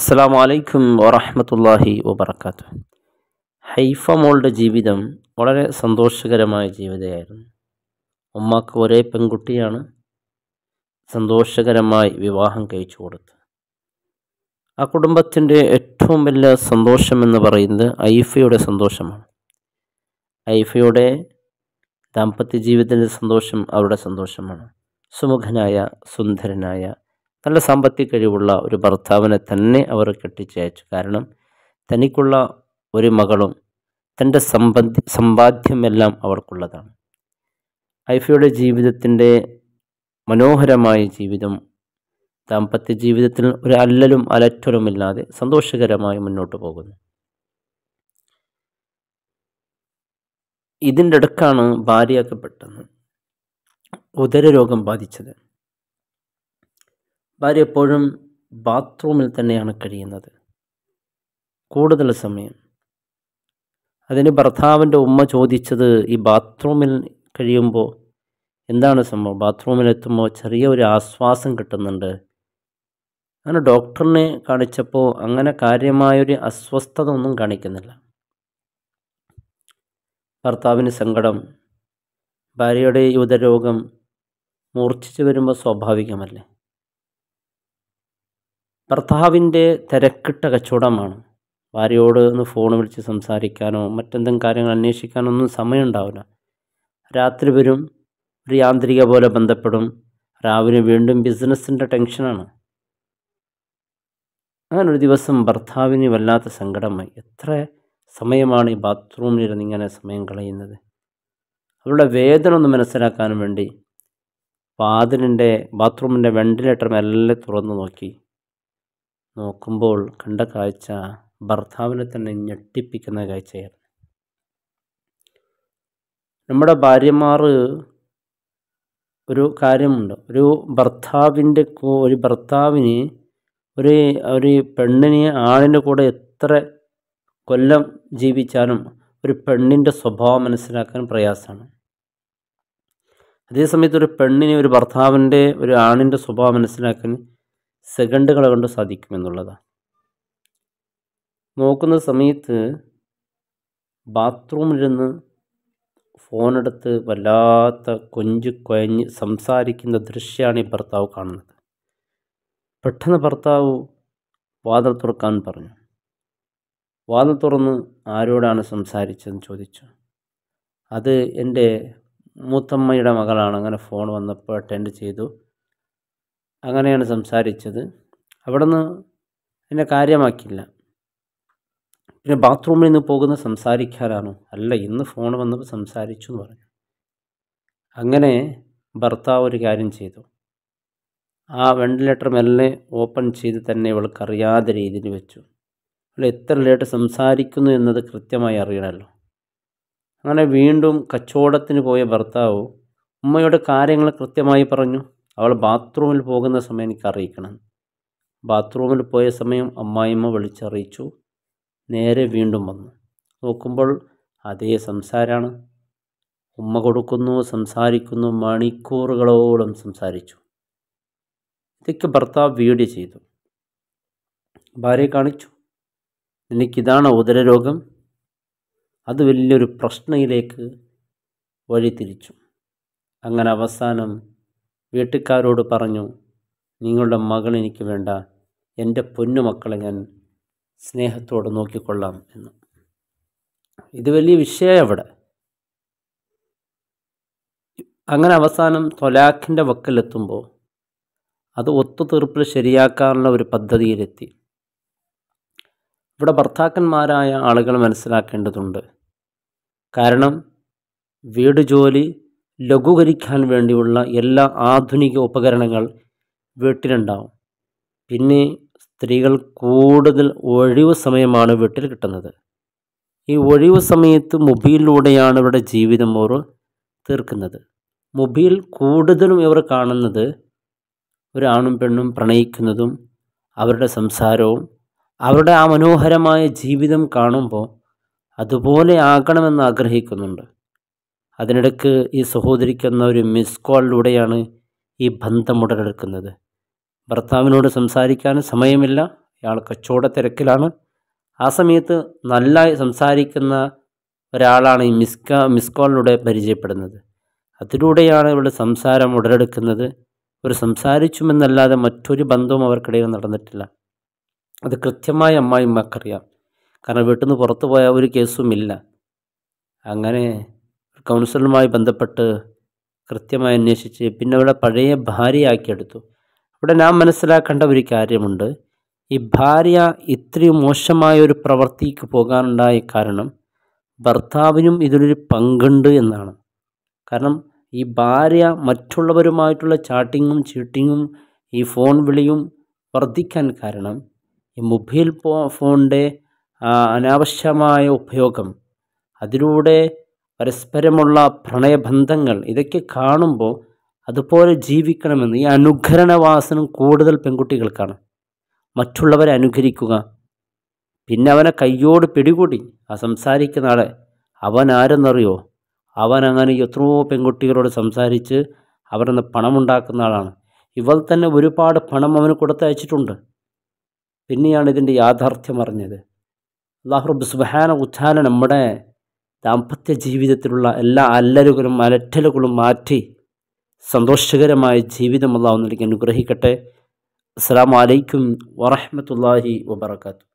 അസ്സാം വലൈക്കും വറഹമത്തല്ലാഹി വബർക്കാത്തു ഹൈഫ മോളുടെ ജീവിതം വളരെ സന്തോഷകരമായ ജീവിതമായിരുന്നു ഉമ്മാക്ക് ഒരേ പെൺകുട്ടിയാണ് സന്തോഷകരമായി വിവാഹം കഴിച്ചു കൊടുത്ത് ആ കുടുംബത്തിൻ്റെ ഏറ്റവും വലിയ സന്തോഷമെന്ന് പറയുന്നത് ഐഫയുടെ സന്തോഷമാണ് ഐഫയുടെ ദാമ്പത്യ ജീവിതത്തിൻ്റെ സന്തോഷം അവരുടെ സന്തോഷമാണ് സുമുഖനായ സുന്ദരനായ നല്ല സാമ്പത്തിക കഴിവുള്ള ഒരു ഭർത്താവിനെ തന്നെ അവർ കെട്ടിച്ചയച്ചു കാരണം തനിക്കുള്ള ഒരു മകളും തൻ്റെ സമ്പദ് സമ്പാദ്യമെല്ലാം അവർക്കുള്ളതാണ് ഐഫയുടെ ജീവിതത്തിൻ്റെ മനോഹരമായ ജീവിതം ദാമ്പത്യ ജീവിതത്തിൽ ഒരു അല്ലലും അലറ്റലുമില്ലാതെ സന്തോഷകരമായി മുന്നോട്ട് പോകുന്നു ഇതിൻ്റെ ഇടക്കാണ് ഭാര്യയൊക്കെ പെട്ടെന്ന് ഉദരരോഗം ബാധിച്ചത് ഭാര്യ എപ്പോഴും ബാത്റൂമിൽ തന്നെയാണ് കഴിയുന്നത് കൂടുതൽ സമയം അതിന് ഭർത്താവിൻ്റെ ഉമ്മ ചോദിച്ചത് ഈ ബാത്റൂമിൽ കഴിയുമ്പോൾ എന്താണ് സംഭവം ബാത്റൂമിലെത്തുമ്പോൾ ചെറിയ ഒരു ആശ്വാസം കിട്ടുന്നുണ്ട് അങ്ങനെ ഡോക്ടറിനെ കാണിച്ചപ്പോൾ അങ്ങനെ കാര്യമായൊരു അസ്വസ്ഥത ഒന്നും കാണിക്കുന്നില്ല ഭർത്താവിന് സങ്കടം ഭാര്യയുടെ യുവതരോഗം മൂർച്ഛിച്ചു വരുമ്പോൾ സ്വാഭാവികമല്ലേ ഭർത്താവിൻ്റെ തിരക്കിട്ട കച്ചവടമാണ് ഭാര്യയോട് ഒന്ന് ഫോൺ വിളിച്ച് സംസാരിക്കാനോ മറ്റെന്തെങ്കിലും കാര്യങ്ങൾ അന്വേഷിക്കാനോ ഒന്നും സമയമുണ്ടാവില്ല രാത്രി വരും ഒരു യാന്ത്രിക പോലെ ബന്ധപ്പെടും രാവിലെ വീണ്ടും ബിസിനസ്സിൻ്റെ ടെൻഷനാണ് അങ്ങനെ ഒരു ദിവസം ഭർത്താവിന് വല്ലാത്ത സങ്കടമായി എത്ര സമയമാണ് ഈ ബാത്റൂമിലിരുന്ന് ഇങ്ങനെ സമയം കളയുന്നത് അവളുടെ വേദന ഒന്ന് മനസ്സിലാക്കാനും വേണ്ടി വാതിലിൻ്റെ ബാത്റൂമിൻ്റെ വെൻറ്റിലേറ്റർ മെല്ലെ തുറന്നു നോക്കി നോക്കുമ്പോൾ കണ്ട കാഴ്ച ഭർത്താവിനെ തന്നെ ഞെട്ടിപ്പിക്കുന്ന കാഴ്ചയായിരുന്നു നമ്മുടെ ഭാര്യമാർ ഒരു കാര്യമുണ്ട് ഒരു ഭർത്താവിൻ്റെ ഒരു ഭർത്താവിന് ഒരു ഒരു പെണ്ണിന് ആളിൻ്റെ കൂടെ എത്ര കൊല്ലം ജീവിച്ചാലും ഒരു പെണ്ണിൻ്റെ സ്വഭാവം മനസ്സിലാക്കാൻ പ്രയാസമാണ് അതേസമയത്ത് ഒരു പെണ്ണിന് ഒരു ഭർത്താവിൻ്റെ ഒരു ആണിൻ്റെ സ്വഭാവം മനസ്സിലാക്കാൻ സെക്കൻഡുകൾ കൊണ്ട് സാധിക്കുമെന്നുള്ളതാണ് നോക്കുന്ന സമയത്ത് ബാത്റൂമിലിരുന്ന് ഫോണെടുത്ത് വല്ലാത്ത കൊഞ്ച് കൊയഞ്ഞ് സംസാരിക്കുന്ന ദൃശ്യമാണ് ഈ ഭർത്താവ് കാണുന്നത് പെട്ടെന്ന് ഭർത്താവ് വാതിൽ തുറക്കാൻ പറഞ്ഞു വാതിൽ തുറന്ന് ആരോടാണ് സംസാരിച്ചതെന്ന് ചോദിച്ചു അത് എൻ്റെ മൂത്തമ്മയുടെ മകളാണ് അങ്ങനെ ഫോൺ വന്നപ്പോൾ അറ്റൻഡ് ചെയ്തു അങ്ങനെയാണ് സംസാരിച്ചത് അവിടെ നിന്ന് എന്നെ കാര്യമാക്കില്ല പിന്നെ ബാത്റൂമിൽ നിന്ന് പോകുന്ന സംസാരിക്കാനാണോ അല്ല ഇന്ന് ഫോൺ വന്നപ്പോൾ സംസാരിച്ചു എന്ന് പറഞ്ഞു അങ്ങനെ ഭർത്താവ് ഒരു കാര്യം ചെയ്തു ആ വെന്റിലേറ്റർ മെല്ലെ ഓപ്പൺ ചെയ്ത് തന്നെ ഇവൾക്കറിയാതെ രീതിയിൽ വെച്ചു അവൾ എത്ര ലേട്ട് സംസാരിക്കുന്നു എന്നത് കൃത്യമായി അറിയണമല്ലോ അങ്ങനെ വീണ്ടും കച്ചവടത്തിന് പോയ ഭർത്താവ് ഉമ്മയുടെ കാര്യങ്ങൾ കൃത്യമായി പറഞ്ഞു അവൾ ബാത്റൂമിൽ പോകുന്ന സമയം എനിക്ക് അറിയിക്കണം ബാത്റൂമിൽ പോയ സമയം അമ്മായിമ്മ വിളിച്ചറിയിച്ചു നേരെ വീണ്ടും വന്നു നോക്കുമ്പോൾ അതേ സംസാരമാണ് ഉമ്മ കൊടുക്കുന്നു സംസാരിക്കുന്നു മണിക്കൂറുകളോളം സംസാരിച്ചു ഇതൊക്കെ ഭർത്താവ് വീഡിയോ ചെയ്തു ഭാര്യയെ കാണിച്ചു എനിക്കിതാണ് ഉദരരോഗം അത് വലിയൊരു പ്രശ്നയിലേക്ക് വഴിതിരിച്ചു അങ്ങനെ അവസാനം വീട്ടുകാരോട് പറഞ്ഞു നിങ്ങളുടെ മകൾ എനിക്ക് വേണ്ട എൻ്റെ പൊന്നുമക്കളെ ഞാൻ സ്നേഹത്തോടെ നോക്കിക്കൊള്ളാം എന്ന് ഇത് വലിയ വിഷയം അവിടെ അങ്ങനെ അവസാനം തൊലാഖിൻ്റെ വക്കലെത്തുമ്പോൾ അത് ഒത്തുതീർപ്പിൽ ശരിയാക്കാനുള്ള ഒരു പദ്ധതിയിലെത്തി ഇവിടെ ഭർത്താക്കന്മാരായ ആളുകൾ മനസ്സിലാക്കേണ്ടതുണ്ട് കാരണം വീട് ജോലി ലഘൂകരിക്കാൻ വേണ്ടിയുള്ള എല്ലാ ആധുനിക ഉപകരണങ്ങൾ വീട്ടിലുണ്ടാവും പിന്നെ സ്ത്രീകൾ കൂടുതൽ ഒഴിവ് സമയമാണ് വീട്ടിൽ കിട്ടുന്നത് ഈ ഒഴിവ് സമയത്ത് മൊബൈലിലൂടെയാണ് ഇവരുടെ ജീവിതം അവർ തീർക്കുന്നത് മൊബൈൽ കൂടുതലും ഇവർ കാണുന്നത് ഒരാണും പെണ്ണും പ്രണയിക്കുന്നതും അവരുടെ സംസാരവും അവരുടെ ആ മനോഹരമായ ജീവിതം കാണുമ്പോൾ അതുപോലെ ആകണമെന്ന് ആഗ്രഹിക്കുന്നുണ്ട് അതിനിടയ്ക്ക് ഈ സഹോദരിക്കുന്ന ഒരു മിസ് കോളിലൂടെയാണ് ഈ ബന്ധം ഉടലെടുക്കുന്നത് ഭർത്താവിനോട് സംസാരിക്കാൻ സമയമില്ല അയാൾ കച്ചവട തിരക്കിലാണ് ആ സമയത്ത് നല്ല സംസാരിക്കുന്ന ഒരാളാണ് ഈ മിസ്ക മിസ് കോളിലൂടെ പരിചയപ്പെടുന്നത് അതിലൂടെയാണ് ഇവിടെ സംസാരം ഉടലെടുക്കുന്നത് ഒരു സംസാരിച്ചുമെന്നല്ലാതെ മറ്റൊരു ബന്ധവും അവർക്കിടയിൽ നടന്നിട്ടില്ല അത് കൃത്യമായ അമ്മായിമ്മക്കറിയാം കാരണം വീട്ടിൽ നിന്ന് പുറത്തു പോയ ഒരു കേസുമില്ല അങ്ങനെ കൗൺസിലറുമായി ബന്ധപ്പെട്ട് കൃത്യമായി അന്വേഷിച്ച് പിന്നെ അവളെ പഴയ ഭാര്യയാക്കിയെടുത്തു ഇവിടെ നാം മനസ്സിലാക്കേണ്ട ഒരു കാര്യമുണ്ട് ഈ ഭാര്യ ഇത്രയും മോശമായ ഒരു പ്രവൃത്തിക്ക് പോകാനുണ്ടായ കാരണം ഭർത്താവിനും ഇതിലൊരു പങ്കുണ്ട് എന്നാണ് കാരണം ഈ ഭാര്യ മറ്റുള്ളവരുമായിട്ടുള്ള ചാട്ടിങ്ങും ചീട്ടിങ്ങും ഈ ഫോൺ വിളിയും വർദ്ധിക്കാൻ കാരണം ഈ മൊബൈൽ ഫോണിൻ്റെ അനാവശ്യമായ ഉപയോഗം അതിലൂടെ പരസ്പരമുള്ള പ്രണയബന്ധങ്ങൾ ഇതൊക്കെ കാണുമ്പോൾ അതുപോലെ ജീവിക്കണമെന്ന് ഈ അനുകരണവാസനം കൂടുതൽ പെൺകുട്ടികൾക്കാണ് മറ്റുള്ളവരെ അനുകരിക്കുക പിന്നെ അവനെ കയ്യോട് പിടികൂടി ആ സംസാരിക്കുന്ന ആളെ അവൻ ആരെന്നറിയോ അവൻ അങ്ങനെ എത്രയോ പെൺകുട്ടികളോട് സംസാരിച്ച് അവരിൽ നിന്ന് പണമുണ്ടാക്കുന്ന ആളാണ് ഇവൾ തന്നെ ഒരുപാട് പണം അവന് കൊടുത്തയച്ചിട്ടുണ്ട് പിന്നെയാണ് ഇതിൻ്റെ യാഥാർത്ഥ്യം അറിഞ്ഞത് അള്ളാഹുറബ് സുബാന ഉച്ചാന നമ്മുടെ ദാമ്പത്യ ജീവിതത്തിലുള്ള എല്ലാ അല്ലലുകളും അലറ്റലുകളും മാറ്റി സന്തോഷകരമായ ജീവിതം അള്ളാഹു നൽകി അനുഗ്രഹിക്കട്ടെ അസ്സാം വലൈക്കും വറഹമത്തല്ലാഹി വാത്തു